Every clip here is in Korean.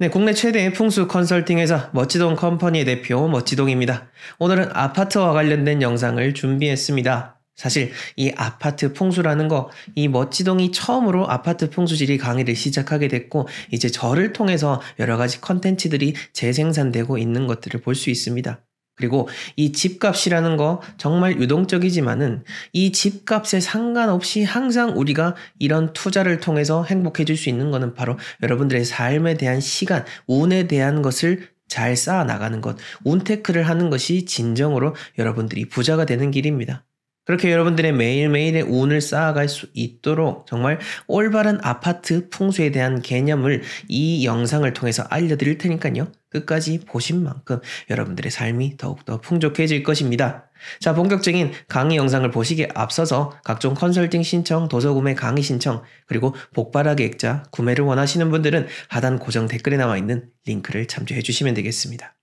네, 국내 최대의 풍수 컨설팅 회사 멋지동 컴퍼니의 대표 멋지동입니다. 오늘은 아파트와 관련된 영상을 준비했습니다. 사실 이 아파트 풍수라는 거 이 멋지동이 처음으로 아파트 풍수지리 강의를 시작하게 됐고 이제 저를 통해서 여러 가지 컨텐츠들이 재생산되고 있는 것들을 볼 수 있습니다. 그리고 이 집값이라는 거 정말 유동적이지만은 이 집값에 상관없이 항상 우리가 이런 투자를 통해서 행복해질 수 있는 거는 바로 여러분들의 삶에 대한 시간, 운에 대한 것을 잘 쌓아 나가는 것, 운테크를 하는 것이 진정으로 여러분들이 부자가 되는 길입니다. 그렇게 여러분들의 매일매일의 운을 쌓아갈 수 있도록 정말 올바른 아파트 풍수에 대한 개념을 이 영상을 통해서 알려드릴 테니까요. 끝까지 보신 만큼 여러분들의 삶이 더욱더 풍족해질 것입니다. 자, 본격적인 강의 영상을 보시기에 앞서서 각종 컨설팅 신청, 도서 구매 강의 신청, 그리고 복바라기 획자 구매를 원하시는 분들은 하단 고정 댓글에 나와 있는 링크를 참조해 주시면 되겠습니다.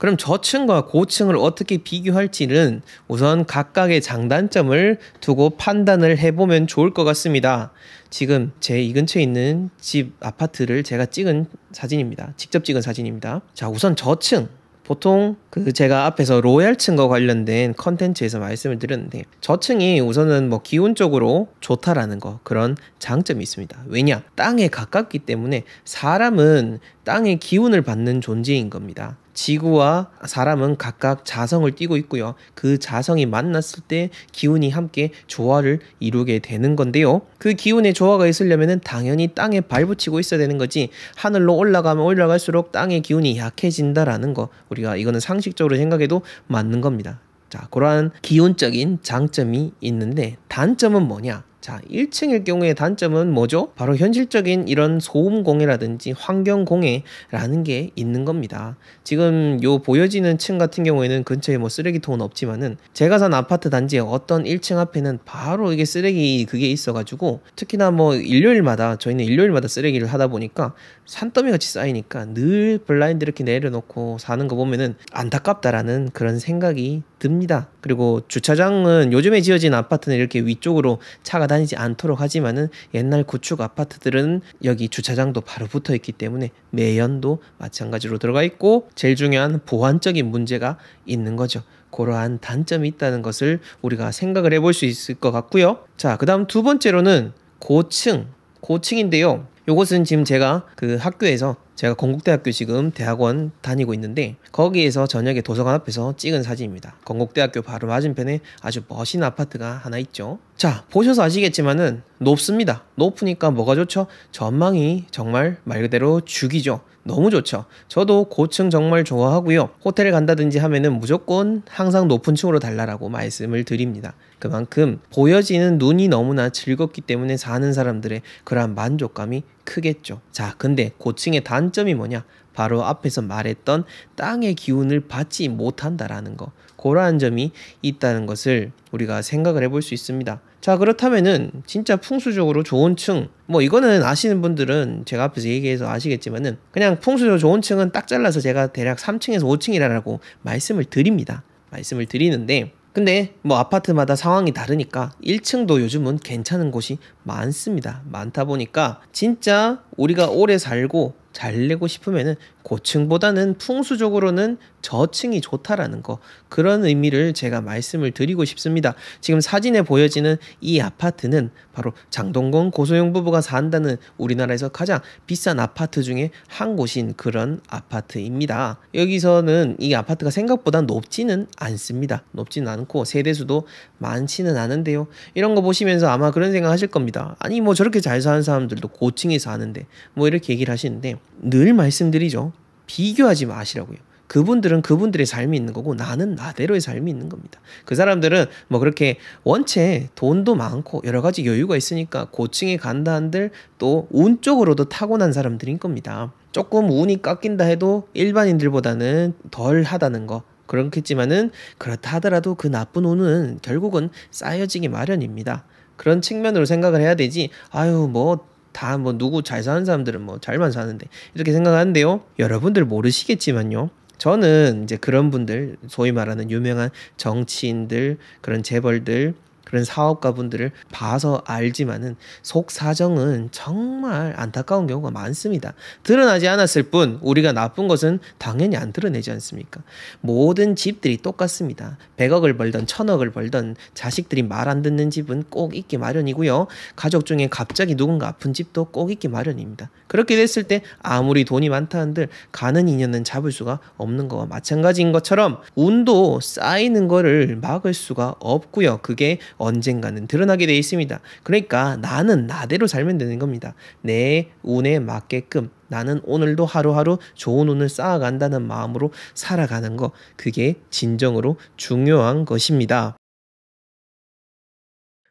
그럼 저층과 고층을 어떻게 비교할지는 우선 각각의 장단점을 두고 판단을 해보면 좋을 것 같습니다. 지금 제 이 근처에 있는 집 아파트를 제가 찍은 사진입니다. 직접 찍은 사진입니다. 자, 우선 저층. 보통 그 제가 앞에서 로얄층과 관련된 컨텐츠에서 말씀을 드렸는데 저층이 우선은 뭐 기온적으로 좋다라는 거 그런 장점이 있습니다. 왜냐? 땅에 가깝기 때문에 사람은 땅의 기운을 받는 존재인 겁니다. 지구와 사람은 각각 자성을 띠고 있고요. 그 자성이 만났을 때 기운이 함께 조화를 이루게 되는 건데요. 그 기운의 조화가 있으려면 당연히 땅에 발붙이고 있어야 되는 거지 하늘로 올라가면 올라갈수록 땅의 기운이 약해진다라는 거 우리가 이거는 상식적으로 생각해도 맞는 겁니다. 자, 그러한 기운적인 장점이 있는데 단점은 뭐냐? 자, 1층일 경우의 단점은 뭐죠? 바로 현실적인 이런 소음 공해라든지 환경 공해라는 게 있는 겁니다. 지금 요 보여지는 층 같은 경우에는 근처에 뭐 쓰레기통은 없지만은 제가 산 아파트 단지에 어떤 1층 앞에는 바로 이게 쓰레기 그게 있어 가지고 특히나 뭐 일요일마다 저희는 일요일마다 쓰레기를 하다 보니까 산더미 같이 쌓이니까 늘 블라인드 이렇게 내려놓고 사는 거 보면은 안타깝다라는 그런 생각이 듭니다. 그리고 주차장은 요즘에 지어진 아파트는 이렇게 위쪽으로 차가 다니지 않도록 하지만은 옛날 구축 아파트들은 여기 주차장도 바로 붙어 있기 때문에 매연도 마찬가지로 들어가 있고 제일 중요한 보안적인 문제가 있는 거죠. 그러한 단점이 있다는 것을 우리가 생각을 해볼 수 있을 것 같고요. 자, 그 다음 두 번째로는 고층, 고층인데요. 요것은 지금 제가 그 학교에서 제가 건국대학교 지금 대학원 다니고 있는데 거기에서 저녁에 도서관 앞에서 찍은 사진입니다. 건국대학교 바로 맞은편에 아주 멋진 아파트가 하나 있죠. 자 보셔서 아시겠지만은 높습니다. 높으니까 뭐가 좋죠? 전망이 정말 말 그대로 죽이죠. 너무 좋죠. 저도 고층 정말 좋아하고요. 호텔을 간다든지 하면은 무조건 항상 높은 층으로 달라라고 말씀을 드립니다. 그만큼 보여지는 눈이 너무나 즐겁기 때문에 사는 사람들의 그러한 만족감이 크겠죠. 자, 근데 고층의 단점이 뭐냐? 바로 앞에서 말했던 땅의 기운을 받지 못한다라는 거. 그러한 점이 있다는 것을 우리가 생각을 해볼 수 있습니다. 자, 그렇다면은 진짜 풍수적으로 좋은 층, 뭐 이거는 아시는 분들은 제가 앞에서 얘기해서 아시겠지만은 그냥 풍수적으로 좋은 층은 딱 잘라서 제가 대략 3층에서 5층이라고 말씀을 드립니다. 말씀을 드리는데 근데 뭐 아파트마다 상황이 다르니까 1층도 요즘은 괜찮은 곳이 많습니다. 많다 보니까 진짜 우리가 오래 살고 잘 내고 싶으면은 고층보다는 풍수적으로는 저층이 좋다라는 거 그런 의미를 제가 말씀을 드리고 싶습니다. 지금 사진에 보여지는 이 아파트는 바로 장동건 고소영 부부가 산다는 우리나라에서 가장 비싼 아파트 중에 한 곳인 그런 아파트입니다. 여기서는 이 아파트가 생각보다 높지는 않습니다. 높지는 않고 세대수도 많지는 않은데요. 이런 거 보시면서 아마 그런 생각 하실 겁니다. 아니 뭐 저렇게 잘 사는 사람들도 고층에 사는데 뭐 이렇게 얘기를 하시는데 늘 말씀드리죠. 비교하지 마시라고요. 그분들은 그분들의 삶이 있는 거고 나는 나대로의 삶이 있는 겁니다. 그 사람들은 뭐 그렇게 원체 돈도 많고 여러 가지 여유가 있으니까 고층에 간다 한들 또 운 쪽으로도 타고난 사람들인 겁니다. 조금 운이 깎인다 해도 일반인들보다는 덜 하다는 거 그렇겠지만은 그렇다 하더라도 그 나쁜 운은 결국은 쌓여지기 마련입니다. 그런 측면으로 생각을 해야 되지 아유 뭐 다뭐 누구 잘 사는 사람들은 뭐 잘만 사는데 이렇게 생각하는데요. 여러분들 모르시겠지만요. 저는 이제 그런 분들 소위 말하는 유명한 정치인들 그런 재벌들 그런 사업가분들을 봐서 알지만은 속 사정은 정말 안타까운 경우가 많습니다. 드러나지 않았을 뿐 우리가 나쁜 것은 당연히 안 드러내지 않습니까? 모든 집들이 똑같습니다. 100억을 벌던 1000억을 벌던 자식들이 말 안 듣는 집은 꼭 있기 마련이고요. 가족 중에 갑자기 누군가 아픈 집도 꼭 있기 마련입니다. 그렇게 됐을 때 아무리 돈이 많다 한들 가는 인연은 잡을 수가 없는 것과 마찬가지인 것처럼 운도 쌓이는 거를 막을 수가 없고요. 그게 언젠가는 드러나게 돼 있습니다. 그러니까 나는 나대로 살면 되는 겁니다. 내 운에 맞게끔 나는 오늘도 하루하루 좋은 운을 쌓아간다는 마음으로 살아가는 것, 그게 진정으로 중요한 것입니다.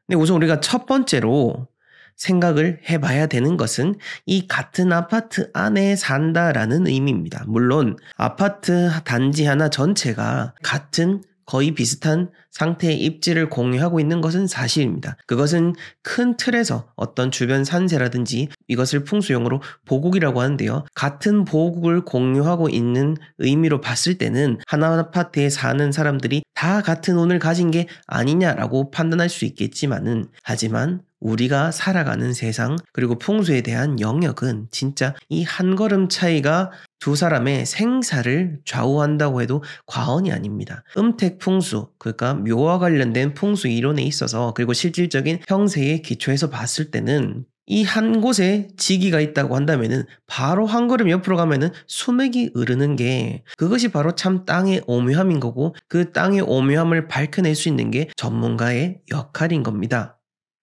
근 우선 우리가 첫 번째로 생각을 해봐야 되는 것은 이 같은 아파트 안에 산다라는 의미입니다. 물론 아파트 단지 하나 전체가 같은 거의 비슷한 상태의 입지를 공유하고 있는 것은 사실입니다. 그것은 큰 틀에서 어떤 주변 산세라든지 이것을 풍수용으로 보국이라고 하는데요. 같은 보국을 공유하고 있는 의미로 봤을 때는 하나 하나파트에 사는 사람들이 다 같은 운을 가진 게 아니냐라고 판단할 수 있겠지만은 하지만 우리가 살아가는 세상 그리고 풍수에 대한 영역은 진짜 이 한 걸음 차이가 두 사람의 생사를 좌우한다고 해도 과언이 아닙니다. 음택 풍수, 그러니까 묘와 관련된 풍수 이론에 있어서 그리고 실질적인 형세의 기초에서 봤을 때는 이 한 곳에 지기가 있다고 한다면은 바로 한 걸음 옆으로 가면은 수맥이 흐르는 게 그것이 바로 참 땅의 오묘함인 거고 그 땅의 오묘함을 밝혀낼 수 있는 게 전문가의 역할인 겁니다.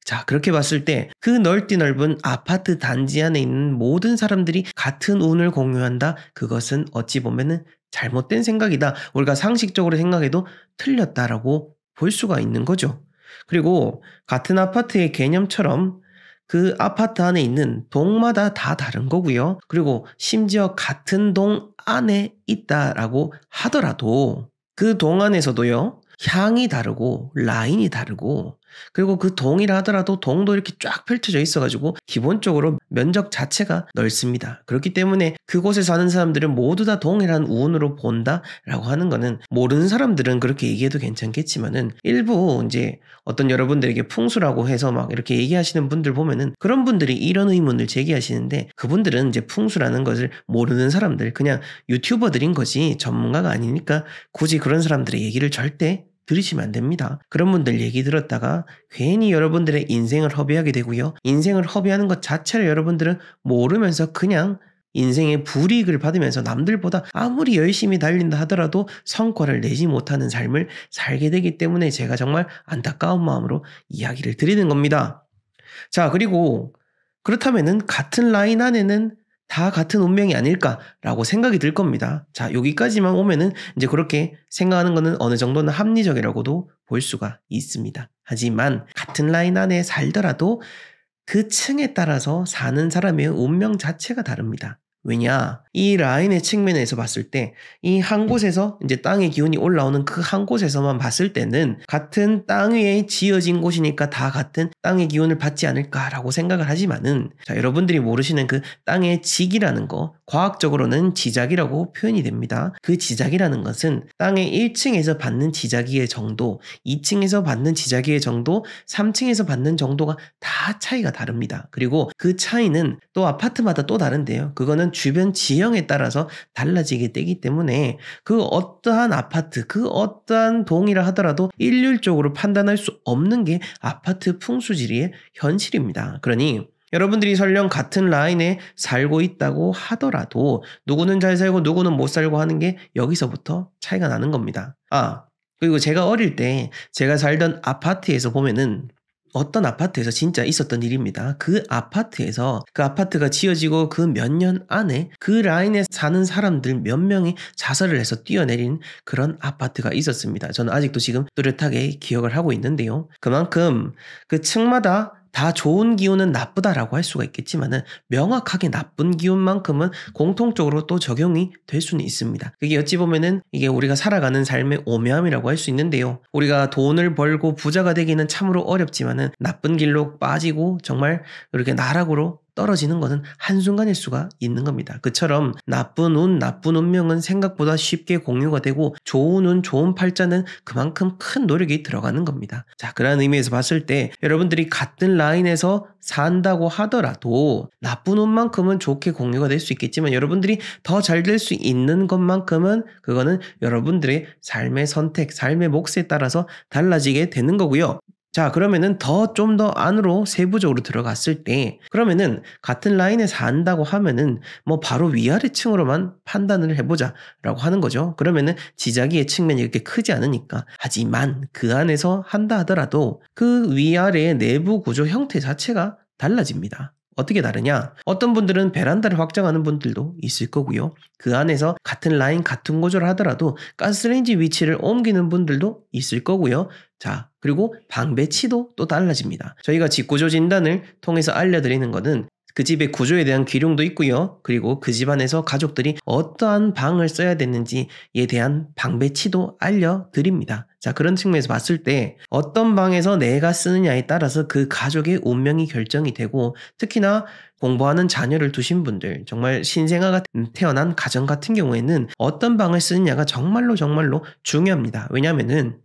자, 그렇게 봤을 때 그 넓디 넓은 아파트 단지 안에 있는 모든 사람들이 같은 운을 공유한다. 그것은 어찌 보면은 잘못된 생각이다. 우리가 상식적으로 생각해도 틀렸다라고 볼 수가 있는 거죠. 그리고 같은 아파트의 개념처럼 그 아파트 안에 있는 동마다 다 다른 거고요. 그리고 심지어 같은 동 안에 있다라고 하더라도 그 동 안에서도요. 향이 다르고 라인이 다르고 그리고 그 동이라 하더라도 동도 이렇게 쫙 펼쳐져 있어가지고 기본적으로 면적 자체가 넓습니다. 그렇기 때문에 그곳에 사는 사람들은 모두 다동이라는운으로 본다라고 하는 거는 모르는 사람들은 그렇게 얘기해도 괜찮겠지만은 일부 이제 어떤 여러분들에게 풍수라고 해서 막 이렇게 얘기하시는 분들 보면은 그런 분들이 이런 의문을 제기하시는데 그분들은 이제 풍수라는 것을 모르는 사람들 그냥 유튜버들인 거지 전문가가 아니니까 굳이 그런 사람들의 얘기를 절대 들으시면 안 됩니다. 그런 분들 얘기 들었다가 괜히 여러분들의 인생을 허비하게 되고요. 인생을 허비하는 것 자체를 여러분들은 모르면서 그냥 인생의 불이익을 받으면서 남들보다 아무리 열심히 달린다 하더라도 성과를 내지 못하는 삶을 살게 되기 때문에 제가 정말 안타까운 마음으로 이야기를 드리는 겁니다. 자, 그리고 그렇다면 같은 라인 안에는 다 같은 운명이 아닐까라고 생각이 들 겁니다. 자, 여기까지만 오면은 이제 그렇게 생각하는 것은 어느 정도는 합리적이라고도 볼 수가 있습니다. 하지만 같은 라인 안에 살더라도 그 층에 따라서 사는 사람의 운명 자체가 다릅니다. 왜냐? 이 라인의 측면에서 봤을 때 이 한 곳에서 이제 땅의 기운이 올라오는 그 한 곳에서만 봤을 때는 같은 땅 위에 지어진 곳이니까 다 같은 땅의 기운을 받지 않을까라고 생각을 하지만은 자, 여러분들이 모르시는 그 땅의 직이라는 거 과학적으로는 지작이라고 표현이 됩니다. 그 지작이라는 것은 땅의 1층에서 받는 지자기의 정도, 2층에서 받는 지자기의 정도, 3층에서 받는 정도가 다 차이가 다릅니다. 그리고 그 차이는 또 아파트마다 또 다른데요. 그거는 주변 지형에 따라서 달라지게 되기 때문에 그 어떠한 아파트, 그 어떠한 동이라 하더라도 일률적으로 판단할 수 없는 게 아파트 풍수지리의 현실입니다. 그러니 여러분들이 설령 같은 라인에 살고 있다고 하더라도 누구는 잘 살고 누구는 못 살고 하는 게 여기서부터 차이가 나는 겁니다. 아, 그리고 제가 어릴 때 제가 살던 아파트에서 보면은 어떤 아파트에서 진짜 있었던 일입니다. 그 아파트에서 그 아파트가 지어지고 그 몇 년 안에 그 라인에 사는 사람들 몇 명이 자살을 해서 뛰어내린 그런 아파트가 있었습니다. 저는 아직도 지금 뚜렷하게 기억을 하고 있는데요. 그만큼 그 층마다 다 좋은 기운은 나쁘다라고 할 수가 있겠지만은 명확하게 나쁜 기운만큼은 공통적으로 또 적용이 될 수는 있습니다. 그게 어찌 보면은 이게 우리가 살아가는 삶의 오묘함이라고 할 수 있는데요. 우리가 돈을 벌고 부자가 되기는 참으로 어렵지만은 나쁜 길로 빠지고 정말 이렇게 나락으로 떨어지는 것은 한순간일 수가 있는 겁니다. 그처럼 나쁜 운, 나쁜 운명은 생각보다 쉽게 공유가 되고 좋은 운, 좋은 팔자는 그만큼 큰 노력이 들어가는 겁니다. 자, 그런 의미에서 봤을 때 여러분들이 같은 라인에서 산다고 하더라도 나쁜 운만큼은 좋게 공유가 될 수 있겠지만 여러분들이 더 잘 될 수 있는 것만큼은 그거는 여러분들의 삶의 선택, 삶의 몫에 따라서 달라지게 되는 거고요. 자, 그러면은 더 좀 더 안으로 세부적으로 들어갔을 때, 그러면은 같은 라인에 서한다고 하면은 뭐 바로 위아래 층으로만 판단을 해보자 라고 하는 거죠. 그러면은 지자기의 측면이 이렇게 크지 않으니까. 하지만 그 안에서 한다 하더라도 그 위아래의 내부 구조 형태 자체가 달라집니다. 어떻게 다르냐? 어떤 분들은 베란다를 확장하는 분들도 있을 거고요. 그 안에서 같은 라인, 같은 구조를 하더라도 가스레인지 위치를 옮기는 분들도 있을 거고요. 자, 그리고 방배치도 또 달라집니다. 저희가 집구조 진단을 통해서 알려드리는 것은 그 집의 구조에 대한 기룡도 있고요. 그리고 그 집안에서 가족들이 어떠한 방을 써야 되는지에 대한 방배치도 알려드립니다. 자, 그런 측면에서 봤을 때 어떤 방에서 내가 쓰느냐에 따라서 그 가족의 운명이 결정이 되고 특히나 공부하는 자녀를 두신 분들, 정말 신생아가 음, 태어난 가정 같은 경우에는 어떤 방을 쓰느냐가 정말로 정말로 중요합니다. 왜냐면은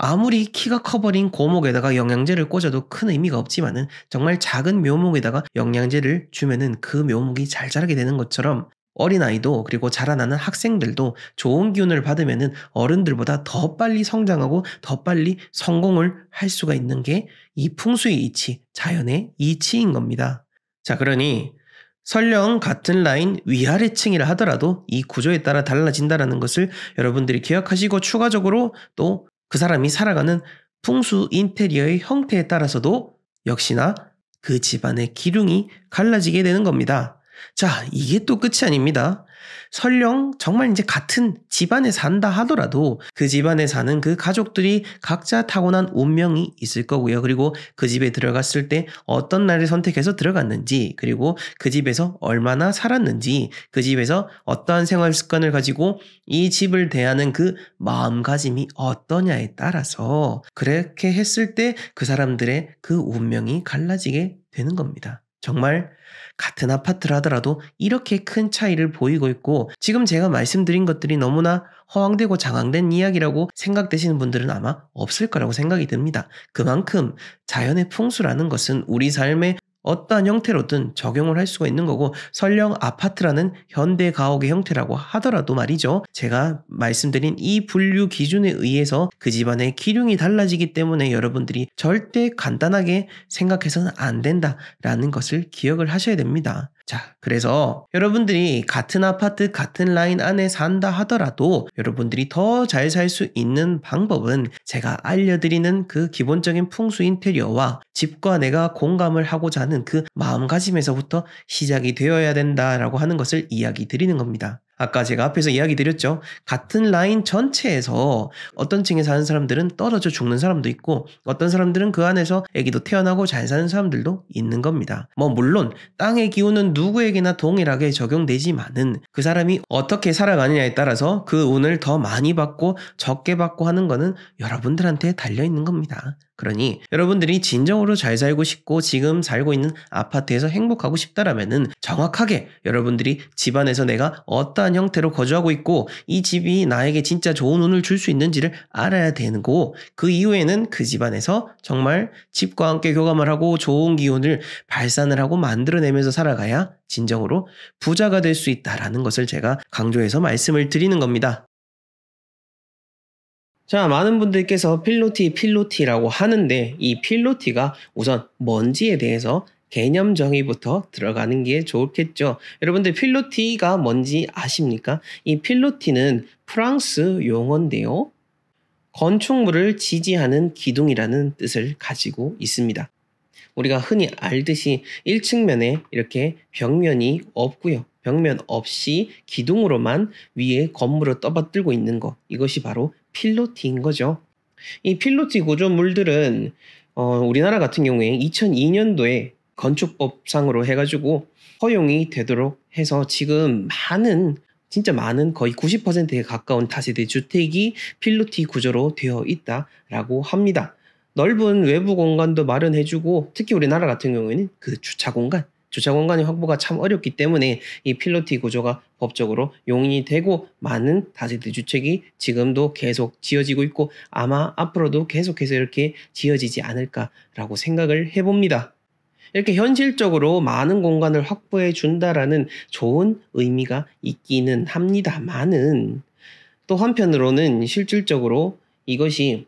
아무리 키가 커버린 고목에다가 영양제를 꽂아도 큰 의미가 없지만은 정말 작은 묘목에다가 영양제를 주면은 그 묘목이 잘 자라게 되는 것처럼 어린아이도 그리고 자라나는 학생들도 좋은 기운을 받으면은 어른들보다 더 빨리 성장하고 더 빨리 성공을 할 수가 있는 게 이 풍수의 이치, 자연의 이치인 겁니다. 자, 그러니 설령 같은 라인 위아래 층이라 하더라도 이 구조에 따라 달라진다라는 것을 여러분들이 기억하시고 추가적으로 또그 사람이 살아가는 풍수 인테리어의 형태에 따라서도 역시나 그 집안의 기륭이 갈라지게 되는 겁니다. 자, 이게 또 끝이 아닙니다. 설령 정말 이제 같은 집안에 산다 하더라도 그 집안에 사는 그 가족들이 각자 타고난 운명이 있을 거고요. 그리고 그 집에 들어갔을 때 어떤 날을 선택해서 들어갔는지, 그리고 그 집에서 얼마나 살았는지, 그 집에서 어떠한 생활 습관을 가지고 이 집을 대하는 그 마음가짐이 어떠냐에 따라서 그렇게 했을 때 그 사람들의 그 운명이 갈라지게 되는 겁니다. 정말 같은 아파트를 하더라도 이렇게 큰 차이를 보이고 있고 지금 제가 말씀드린 것들이 너무나 허황되고 장황된 이야기라고 생각되시는 분들은 아마 없을 거라고 생각이 듭니다. 그만큼 자연의 풍수라는 것은 우리 삶의 어떠한 형태로든 적용을 할 수가 있는 거고 설령 아파트라는 현대 가옥의 형태라고 하더라도 말이죠. 제가 말씀드린 이 분류 기준에 의해서 그 집안의 기륭이 달라지기 때문에 여러분들이 절대 간단하게 생각해서는 안 된다라는 것을 기억을 하셔야 됩니다. 자, 그래서 여러분들이 같은 아파트, 같은 라인 안에 산다 하더라도 여러분들이 더 잘 살 수 있는 방법은 제가 알려드리는 그 기본적인 풍수 인테리어와 집과 내가 공감을 하고자 하는 그 마음가짐에서부터 시작이 되어야 된다라고 하는 것을 이야기 드리는 겁니다. 아까 제가 앞에서 이야기 드렸죠. 같은 라인 전체에서 어떤 층에 사는 사람들은 떨어져 죽는 사람도 있고 어떤 사람들은 그 안에서 애기도 태어나고 잘 사는 사람들도 있는 겁니다. 뭐 물론 땅의 기운은 누구에게나 동일하게 적용되지만은 그 사람이 어떻게 살아가느냐에 따라서 그 운을 더 많이 받고 적게 받고 하는 거는 여러분들한테 달려 있는 겁니다. 그러니 여러분들이 진정으로 잘 살고 싶고 지금 살고 있는 아파트에서 행복하고 싶다라면은 정확하게 여러분들이 집안에서 내가 어떠한 형태로 거주하고 있고 이 집이 나에게 진짜 좋은 운을 줄 수 있는지를 알아야 되는 거고 그 이후에는 그 집안에서 정말 집과 함께 교감을 하고 좋은 기운을 발산을 하고 만들어내면서 살아가야 진정으로 부자가 될 수 있다라는 것을 제가 강조해서 말씀을 드리는 겁니다. 자, 많은 분들께서 필로티, 필로티라고 하는데 이 필로티가 우선 먼지에 대해서 개념 정의부터 들어가는 게 좋겠죠. 여러분들 필로티가 뭔지 아십니까? 이 필로티는 프랑스 용어인데요. 건축물을 지지하는 기둥이라는 뜻을 가지고 있습니다. 우리가 흔히 알듯이 1층면에 이렇게 벽면이 없고요. 벽면 없이 기둥으로만 위에 건물을 떠받들고 있는 것. 이것이 바로 필로티인 거죠. 이 필로티 구조물들은 어, 우리나라 같은 경우에 2002년도에 건축법상으로 해가지고 허용이 되도록 해서 지금 많은 진짜 많은 거의 90%에 가까운 다세대 주택이 필로티 구조로 되어 있다라고 합니다. 넓은 외부 공간도 마련해주고 특히 우리나라 같은 경우에는 그 주차 공간 주차 공간의 확보가 참 어렵기 때문에 이 필로티 구조가 법적으로 용인이 되고 많은 다세대 주택이 지금도 계속 지어지고 있고 아마 앞으로도 계속해서 이렇게 지어지지 않을까라고 생각을 해봅니다. 이렇게 현실적으로 많은 공간을 확보해 준다라는 좋은 의미가 있기는 합니다만은 또 한편으로는 실질적으로 이것이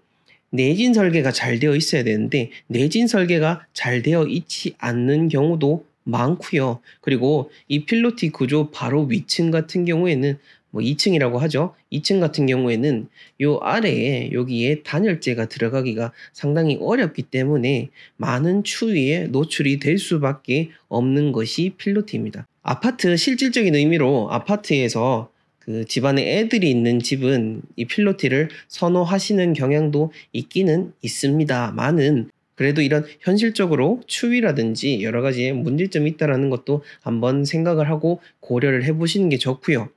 내진 설계가 잘 되어 있어야 되는데 내진 설계가 잘 되어 있지 않는 경우도 많고요. 그리고 이 필로티 구조 바로 위층 같은 경우에는 뭐 2층이라고 하죠. 2층 같은 경우에는 요 아래에 여기에 단열재가 들어가기가 상당히 어렵기 때문에 많은 추위에 노출이 될 수밖에 없는 것이 필로티입니다. 아파트 실질적인 의미로 아파트에서 그 집안에 애들이 있는 집은 이 필로티를 선호하시는 경향도 있기는 있습니다만은 그래도 이런 현실적으로 추위라든지 여러 가지의 문제점이 있다라는 것도 한번 생각을 하고 고려를 해보시는 게 좋고요.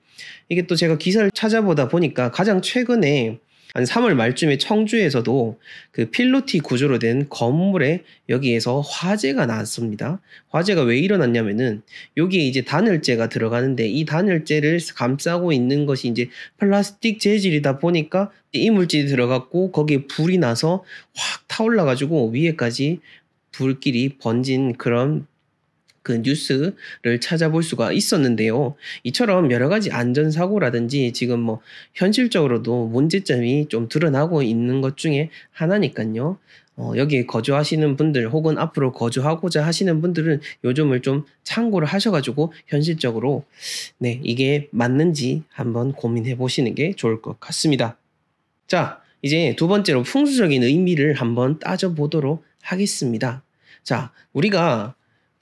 이게 또 제가 기사를 찾아보다 보니까 가장 최근에 한 3월 말쯤에 청주에서도 그 필로티 구조로 된 건물에 여기에서 화재가 났습니다. 화재가 왜 일어났냐면은 여기에 이제 단열재가 들어가는데 이 단열재를 감싸고 있는 것이 이제 플라스틱 재질이다 보니까 이물질이 들어갔고 거기에 불이 나서 확 타올라가지고 위에까지 불길이 번진 그런 그 뉴스를 찾아볼 수가 있었는데요. 이처럼 여러 가지 안전사고라든지 지금 뭐 현실적으로도 문제점이 좀 드러나고 있는 것 중에 하나니까요. 어, 여기 거주하시는 분들 혹은 앞으로 거주하고자 하시는 분들은 요즘을 좀 참고를 하셔가지고 현실적으로 네 이게 맞는지 한번 고민해 보시는 게 좋을 것 같습니다. 자 이제 두 번째로 풍수적인 의미를 한번 따져 보도록 하겠습니다. 자 우리가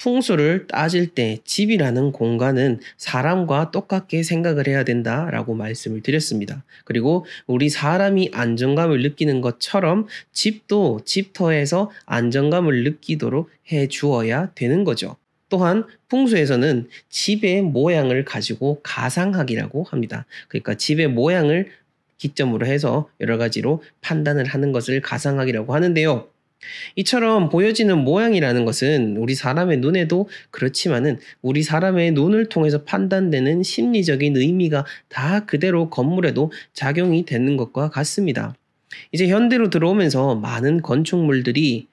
풍수를 따질 때 집이라는 공간은 사람과 똑같게 생각을 해야 된다라고 말씀을 드렸습니다. 그리고 우리 사람이 안정감을 느끼는 것처럼 집도 집터에서 안정감을 느끼도록 해 주어야 되는 거죠. 또한 풍수에서는 집의 모양을 가지고 가상학이라고 합니다. 그러니까 집의 모양을 기점으로 해서 여러 가지로 판단을 하는 것을 가상학이라고 하는데요. 이처럼 보여지는 모양이라는 것은 우리 사람의 눈에도 그렇지만은 우리 사람의 눈을 통해서 판단되는 심리적인 의미가 다 그대로 건물에도 작용이 되는 것과 같습니다. 이제 현대로 들어오면서 많은 건축물들이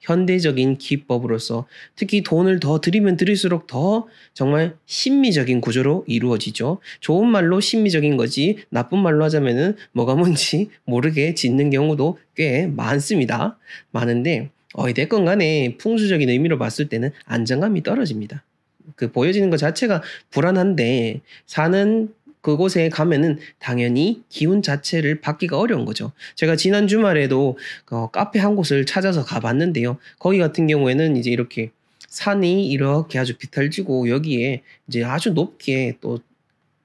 현대적인 기법으로서 특히 돈을 더 드리면 드릴수록 더 정말 심미적인 구조로 이루어지죠. 좋은 말로 심미적인 거지 나쁜 말로 하자면은 뭐가 뭔지 모르게 짓는 경우도 꽤 많습니다. 많은데 어이됐건 간에 풍수적인 의미로 봤을 때는 안정감이 떨어집니다. 그 보여지는 것 자체가 불안한데 사는 그곳에 가면은 당연히 기운 자체를 받기가 어려운 거죠. 제가 지난 주말에도 어, 카페 한 곳을 찾아서 가봤는데요. 거기 같은 경우에는 이제 이렇게 산이 이렇게 아주 비탈지고 여기에 이제 아주 높게 또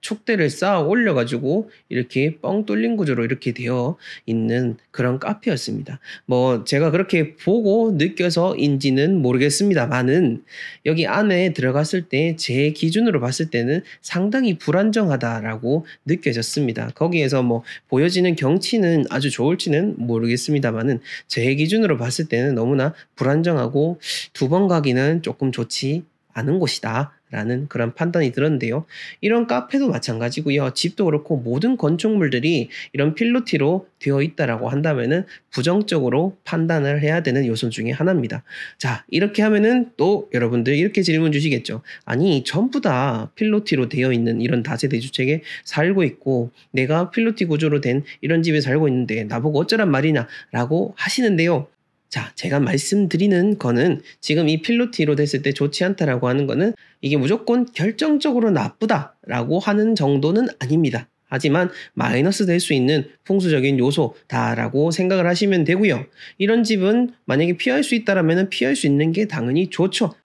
촉대를 쌓아 올려가지고 이렇게 뻥 뚫린 구조로 이렇게 되어 있는 그런 카페였습니다. 뭐 제가 그렇게 보고 느껴서인지는 모르겠습니다만은 여기 안에 들어갔을 때 제 기준으로 봤을 때는 상당히 불안정하다라고 느껴졌습니다. 거기에서 뭐 보여지는 경치는 아주 좋을지는 모르겠습니다만은 제 기준으로 봤을 때는 너무나 불안정하고 두 번 가기는 조금 좋지 않은 곳이다. 라는 그런 판단이 들었는데요. 이런 카페도 마찬가지고요. 집도 그렇고 모든 건축물들이 이런 필로티로 되어 있다라고 한다면은 부정적으로 판단을 해야 되는 요소 중에 하나입니다. 자, 이렇게 하면은 또 여러분들 이렇게 질문 주시겠죠. 아니, 전부 다 필로티로 되어 있는 이런 다세대 주택에 살고 있고 내가 필로티 구조로 된 이런 집에 살고 있는데 나보고 어쩌란 말이냐라고 하시는데요. 자, 제가 말씀드리는 거는 지금 이 필로티로 됐을 때 좋지 않다라고 하는 거는 이게 무조건 결정적으로 나쁘다라고 하는 정도는 아닙니다. 하지만 마이너스 될 수 있는 풍수적인 요소다라고 생각을 하시면 되고요. 이런 집은 만약에 피할 수 있다라면 피할 수 있는 게 당연히 좋죠.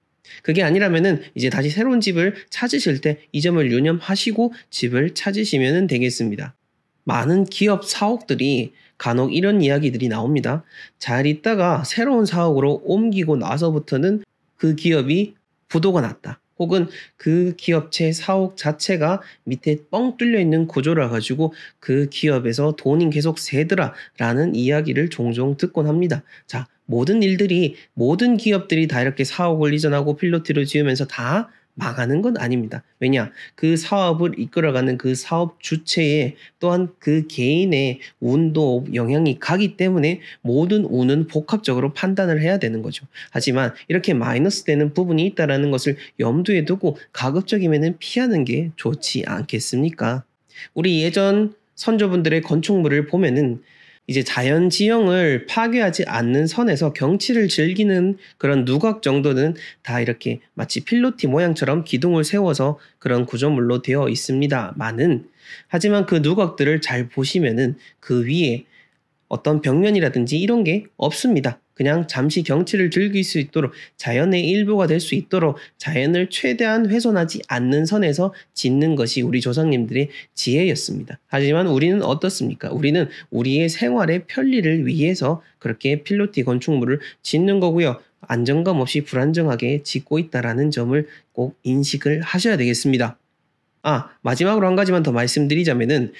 그게 아니라면 이제 다시 새로운 집을 찾으실 때 이 점을 유념하시고 집을 찾으시면 되겠습니다. 많은 기업 사옥들이 간혹 이런 이야기들이 나옵니다. 잘 있다가 새로운 사업으로 옮기고 나서부터는 그 기업이 부도가 났다. 혹은 그 기업체 사옥 자체가 밑에 뻥 뚫려 있는 구조라 가지고 그 기업에서 돈이 계속 새더라라는 이야기를 종종 듣곤 합니다. 자, 모든 일들이 모든 기업들이 다 이렇게 사옥을 이전하고 필로티를 지으면서 다 망하는 건 아닙니다. 왜냐? 그 사업을 이끌어가는 그 사업 주체에 또한 그 개인의 운도 영향이 가기 때문에 모든 운은 복합적으로 판단을 해야 되는 거죠. 하지만 이렇게 마이너스 되는 부분이 있다라는 것을 염두에 두고 가급적이면 피하는 게 좋지 않겠습니까? 우리 예전 선조분들의 건축물을 보면은 이제 자연 지형을 파괴하지 않는 선에서 경치를 즐기는 그런 누각 정도는 다 이렇게 마치 필로티 모양처럼 기둥을 세워서 그런 구조물로 되어 있습니다만은 하지만 그 누각들을 잘 보시면은 그 위에 어떤 벽면이라든지 이런 게 없습니다. 그냥 잠시 경치를 즐길 수 있도록 자연의 일부가 될 수 있도록 자연을 최대한 훼손하지 않는 선에서 짓는 것이 우리 조상님들의 지혜였습니다. 하지만 우리는 어떻습니까? 우리는 우리의 생활의 편리를 위해서 그렇게 필로티 건축물을 짓는 거고요. 안정감 없이 불안정하게 짓고 있다라는 점을 꼭 인식을 하셔야 되겠습니다. 아, 마지막으로 한 가지만 더 말씀드리자면은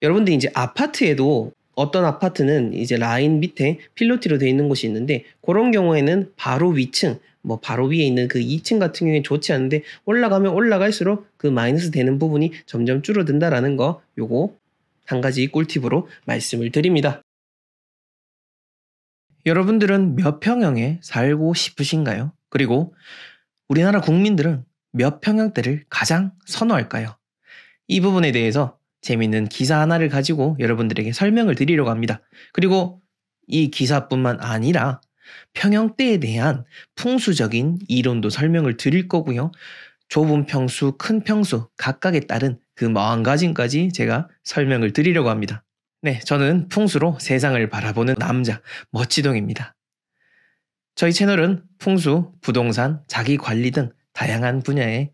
여러분들이 이제 아파트에도 어떤 아파트는 이제 라인 밑에 필로티로 되어 있는 곳이 있는데 그런 경우에는 바로 위층 뭐 바로 위에 있는 그 2층 같은 경우에 좋지 않은데 올라가면 올라갈수록 그 마이너스 되는 부분이 점점 줄어든다라는 거 요거 한 가지 꿀팁으로 말씀을 드립니다. 여러분들은 몇 평형에 살고 싶으신가요? 그리고 우리나라 국민들은 몇 평형대를 가장 선호할까요? 이 부분에 대해서 재밌는 기사 하나를 가지고 여러분들에게 설명을 드리려고 합니다. 그리고 이 기사뿐만 아니라 평형대에 대한 풍수적인 이론도 설명을 드릴 거고요. 좁은 평수, 큰 평수 각각에 따른 그 마음가짐까지 제가 설명을 드리려고 합니다. 네, 저는 풍수로 세상을 바라보는 남자 멋지동입니다. 저희 채널은 풍수, 부동산, 자기관리 등 다양한 분야에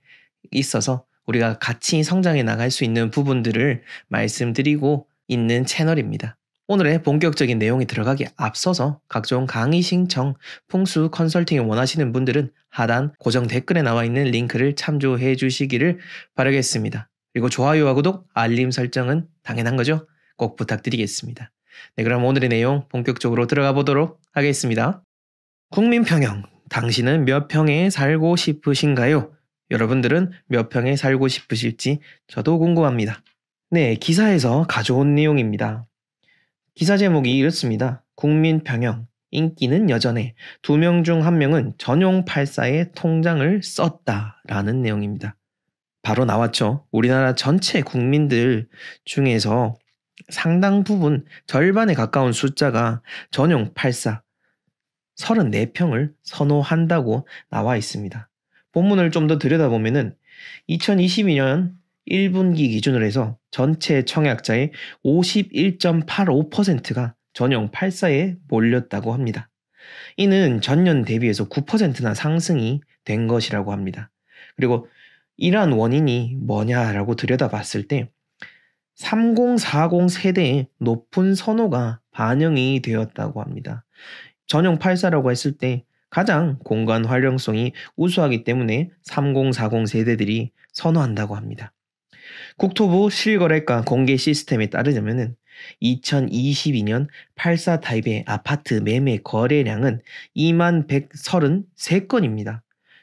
있어서 우리가 같이 성장해 나갈 수 있는 부분들을 말씀드리고 있는 채널입니다. 오늘의 본격적인 내용이 들어가기 앞서서 각종 강의 신청, 풍수 컨설팅을 원하시는 분들은 하단 고정 댓글에 나와 있는 링크를 참조해 주시기를 바라겠습니다. 그리고 좋아요와 구독, 알림 설정은 당연한 거죠? 꼭 부탁드리겠습니다. 네, 그럼 오늘의 내용 본격적으로 들어가 보도록 하겠습니다. 국민평형, 당신은 몇 평에 살고 싶으신가요? 여러분들은 몇 평에 살고 싶으실지 저도 궁금합니다. 네, 기사에서 가져온 내용입니다. 기사 제목이 이렇습니다. 국민 평형, 인기는 여전해. 두 명 중 한 명은 전용 84의 통장을 썼다. 라는 내용입니다. 바로 나왔죠. 우리나라 전체 국민들 중에서 상당 부분 절반에 가까운 숫자가 전용 84, 34평을 선호한다고 나와 있습니다. 본문을 좀 더 들여다보면은 2022년 1분기 기준으로 해서 전체 청약자의 51.85%가 전용 8사에 몰렸다고 합니다. 이는 전년 대비해서 9%나 상승이 된 것이라고 합니다. 그리고 이러한 원인이 뭐냐라고 들여다봤을 때3040 세대의 높은 선호가 반영이 되었다고 합니다. 전용 8사라고 했을 때 가장 공간 활용성이 우수하기 때문에 3040 세대들이 선호한다고 합니다. 국토부 실거래가 공개 시스템에 따르자면 2022년 84 타입의 아파트 매매 거래량은 2만 133건입니다.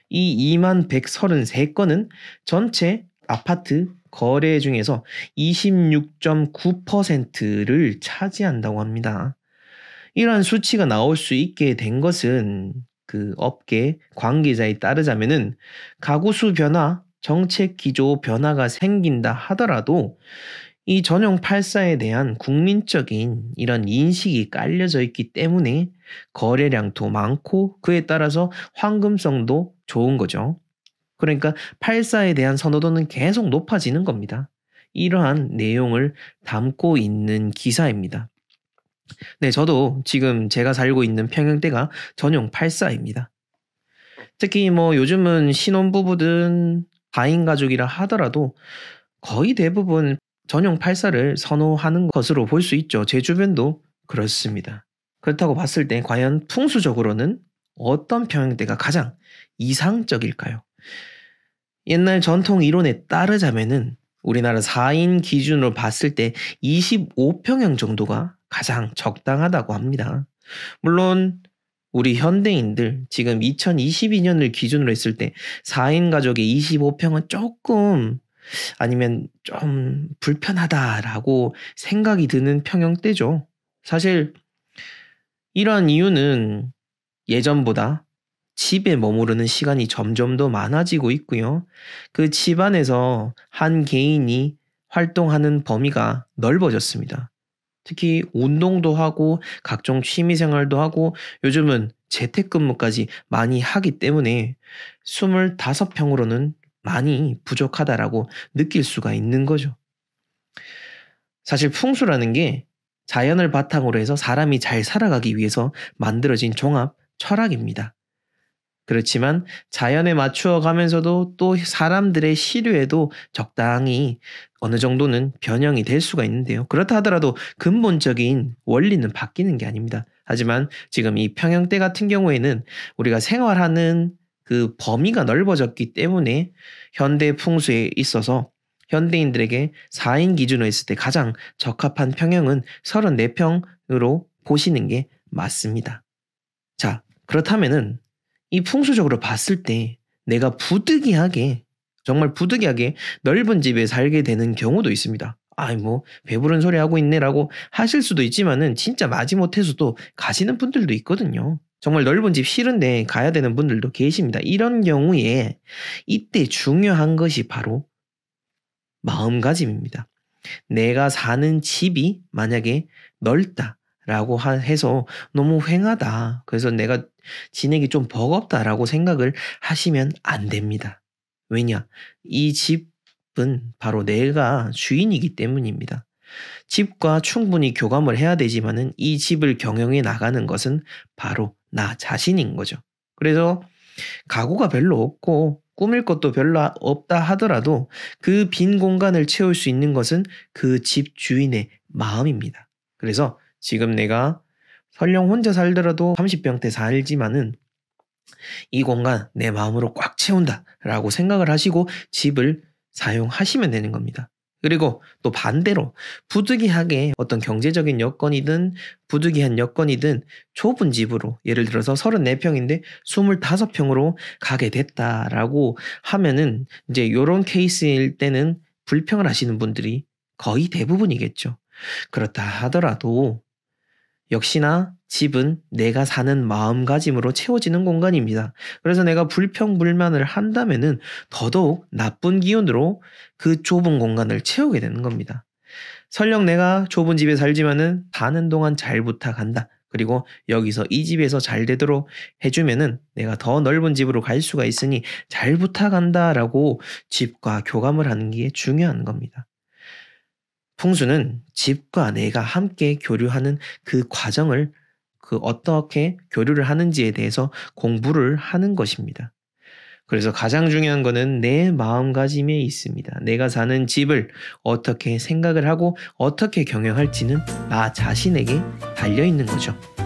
이 2만 133건은 전체 아파트 거래 중에서 26.9%를 차지한다고 합니다. 이러한 수치가 나올 수 있게 된 것은 그 업계 관계자에 따르자면은 가구수 변화, 정책 기조 변화가 생긴다 하더라도 이 전용 팔사에 대한 국민적인 이런 인식이 깔려져 있기 때문에 거래량도 많고 그에 따라서 황금성도 좋은 거죠. 그러니까 팔사에 대한 선호도는 계속 높아지는 겁니다. 이러한 내용을 담고 있는 기사입니다. 네, 저도 지금 제가 살고 있는 평형대가 전용 8 4입니다 특히 뭐 요즘은 신혼부부든 다인 가족이라 하더라도 거의 대부분 전용 8 4를 선호하는 것으로 볼 수 있죠. 제 주변도 그렇습니다. 그렇다고 봤을 때 과연 풍수적으로는 어떤 평형대가 가장 이상적일까요? 옛날 전통 이론에 따르자면은 우리나라 4인 기준으로 봤을 때 25평형 정도가 가장 적당하다고 합니다. 물론 우리 현대인들 지금 2022년을 기준으로 했을 때 4인 가족의 25평은 조금 아니면 좀 불편하다라고 생각이 드는 평형대죠. 사실 이런 이유는 예전보다 집에 머무르는 시간이 점점 더 많아지고 있고요. 그 집안에서 한 개인이 활동하는 범위가 넓어졌습니다. 특히 운동도 하고 각종 취미 생활도 하고 요즘은 재택근무까지 많이 하기 때문에 25평으로는 많이 부족하다라고 느낄 수가 있는 거죠. 사실 풍수라는 게 자연을 바탕으로 해서 사람이 잘 살아가기 위해서 만들어진 종합 철학입니다. 그렇지만 자연에 맞추어 가면서도 또 사람들의 시류에도 적당히 어느 정도는 변형이 될 수가 있는데요. 그렇다 하더라도 근본적인 원리는 바뀌는 게 아닙니다. 하지만 지금 이 평형대 같은 경우에는 우리가 생활하는 그 범위가 넓어졌기 때문에 현대 풍수에 있어서 현대인들에게 4인 기준으로 했을 때 가장 적합한 평형은 34평으로 보시는 게 맞습니다. 자, 그렇다면은 이 풍수적으로 봤을 때 내가 부득이하게 정말 부득이하게 넓은 집에 살게 되는 경우도 있습니다. 아이 뭐 배부른 소리 하고 있네라고 하실 수도 있지만은 진짜 마지못해서도 가시는 분들도 있거든요. 정말 넓은 집 싫은데 가야 되는 분들도 계십니다. 이런 경우에 이때 중요한 것이 바로 마음가짐입니다. 내가 사는 집이 만약에 넓다. 라고 해서 너무 횡하다. 그래서 내가 진액이 좀 버겁다라고 생각을 하시면 안 됩니다. 왜냐? 이 집은 바로 내가 주인이기 때문입니다. 집과 충분히 교감을 해야 되지만은 이 집을 경영해 나가는 것은 바로 나 자신인 거죠. 그래서 가구가 별로 없고 꾸밀 것도 별로 없다 하더라도 그 빈 공간을 채울 수 있는 것은 그 집 주인의 마음입니다. 그래서 지금 내가 설령 혼자 살더라도 30병 대 살지만은 이 공간 내 마음으로 꽉 채운다 라고 생각을 하시고 집을 사용하시면 되는 겁니다. 그리고 또 반대로 부득이하게 어떤 경제적인 여건이든 부득이한 여건이든 좁은 집으로 예를 들어서 34평인데 25평으로 가게 됐다라고 하면은 이제 요런 케이스일 때는 불평을 하시는 분들이 거의 대부분이겠죠. 그렇다 하더라도 역시나 집은 내가 사는 마음가짐으로 채워지는 공간입니다. 그래서 내가 불평불만을 한다면 더더욱 나쁜 기운으로 그 좁은 공간을 채우게 되는 겁니다. 설령 내가 좁은 집에 살지만은 사는 동안 잘 부탁한다. 그리고 여기서 이 집에서 잘 되도록 해주면은 내가 더 넓은 집으로 갈 수가 있으니 잘 부탁한다라고 집과 교감을 하는 게 중요한 겁니다. 풍수는 집과 내가 함께 교류하는 그 과정을 그 어떻게 교류를 하는지에 대해서 공부를 하는 것입니다. 그래서 가장 중요한 것은 내 마음가짐에 있습니다. 내가 사는 집을 어떻게 생각을 하고 어떻게 경영할지는 나 자신에게 달려 있는 거죠.